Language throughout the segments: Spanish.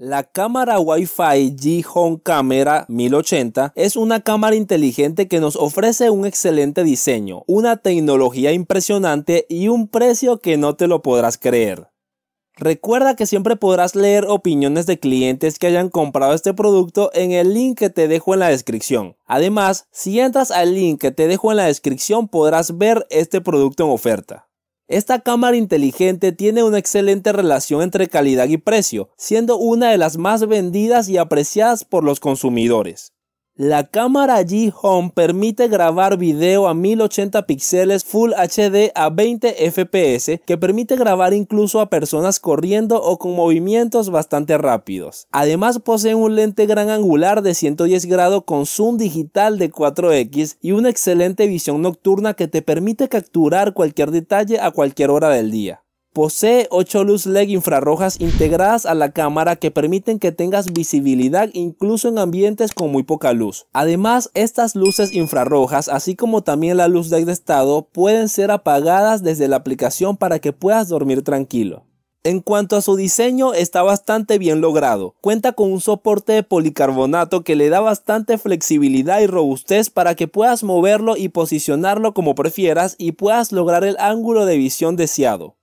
La cámara Wi-Fi G-Home Camera 1080 es una cámara inteligente que nos ofrece un excelente diseño, una tecnología impresionante y un precio que no te lo podrás creer. Recuerda que siempre podrás leer opiniones de clientes que hayan comprado este producto en el link que te dejo en la descripción. Además, si entras al link que te dejo en la descripción podrás ver este producto en oferta. Esta cámara inteligente tiene una excelente relación entre calidad y precio, siendo una de las más vendidas y apreciadas por los consumidores. La cámara G-Home permite grabar video a 1080 píxeles Full HD a 20 FPS que permite grabar incluso a personas corriendo o con movimientos bastante rápidos. Además posee un lente gran angular de 110 grados con zoom digital de 4X y una excelente visión nocturna que te permite capturar cualquier detalle a cualquier hora del día. Posee 8 luz LED infrarrojas integradas a la cámara que permiten que tengas visibilidad incluso en ambientes con muy poca luz. Además, estas luces infrarrojas, así como también la luz LED de estado, pueden ser apagadas desde la aplicación para que puedas dormir tranquilo. En cuanto a su diseño, está bastante bien logrado. Cuenta con un soporte de policarbonato que le da bastante flexibilidad y robustez para que puedas moverlo y posicionarlo como prefieras y puedas lograr el ángulo de visión deseado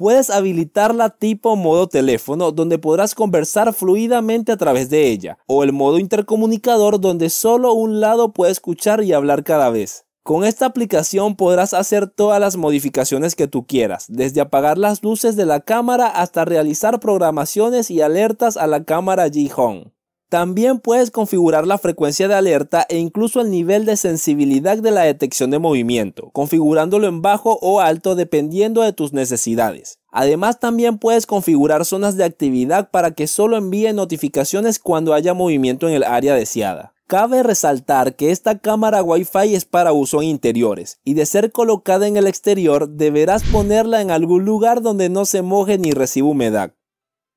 puedes habilitarla tipo modo teléfono donde podrás conversar fluidamente a través de ella, o el modo intercomunicador donde solo un lado puede escuchar y hablar cada vez. Con esta aplicación podrás hacer todas las modificaciones que tú quieras, desde apagar las luces de la cámara hasta realizar programaciones y alertas a la cámara G-Home. También puedes configurar la frecuencia de alerta e incluso el nivel de sensibilidad de la detección de movimiento, configurándolo en bajo o alto dependiendo de tus necesidades. Además también puedes configurar zonas de actividad para que solo envíe notificaciones cuando haya movimiento en el área deseada. Cabe resaltar que esta cámara Wi-Fi es para uso en interiores y de ser colocada en el exterior deberás ponerla en algún lugar donde no se moje ni reciba humedad.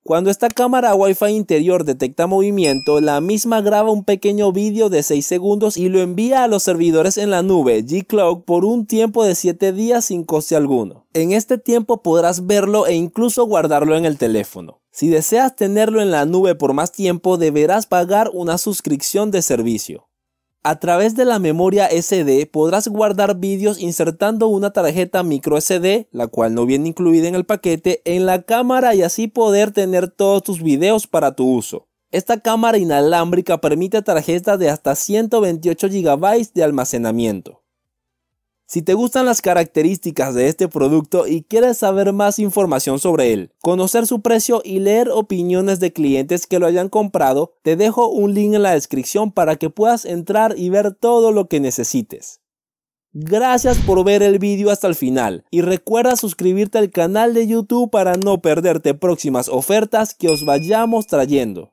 Cuando esta cámara Wi-Fi interior detecta movimiento, la misma graba un pequeño vídeo de 6 segundos y lo envía a los servidores en la nube G-Cloud por un tiempo de 7 días sin coste alguno. En este tiempo podrás verlo e incluso guardarlo en el teléfono. Si deseas tenerlo en la nube por más tiempo, deberás pagar una suscripción de servicio. A través de la memoria SD podrás guardar vídeos insertando una tarjeta micro SD, la cual no viene incluida en el paquete, en la cámara y así poder tener todos tus videos para tu uso. Esta cámara inalámbrica permite tarjetas de hasta 128 GB de almacenamiento. Si te gustan las características de este producto y quieres saber más información sobre él, conocer su precio y leer opiniones de clientes que lo hayan comprado, te dejo un link en la descripción para que puedas entrar y ver todo lo que necesites. Gracias por ver el vídeo hasta el final y recuerda suscribirte al canal de YouTube para no perderte próximas ofertas que os vayamos trayendo.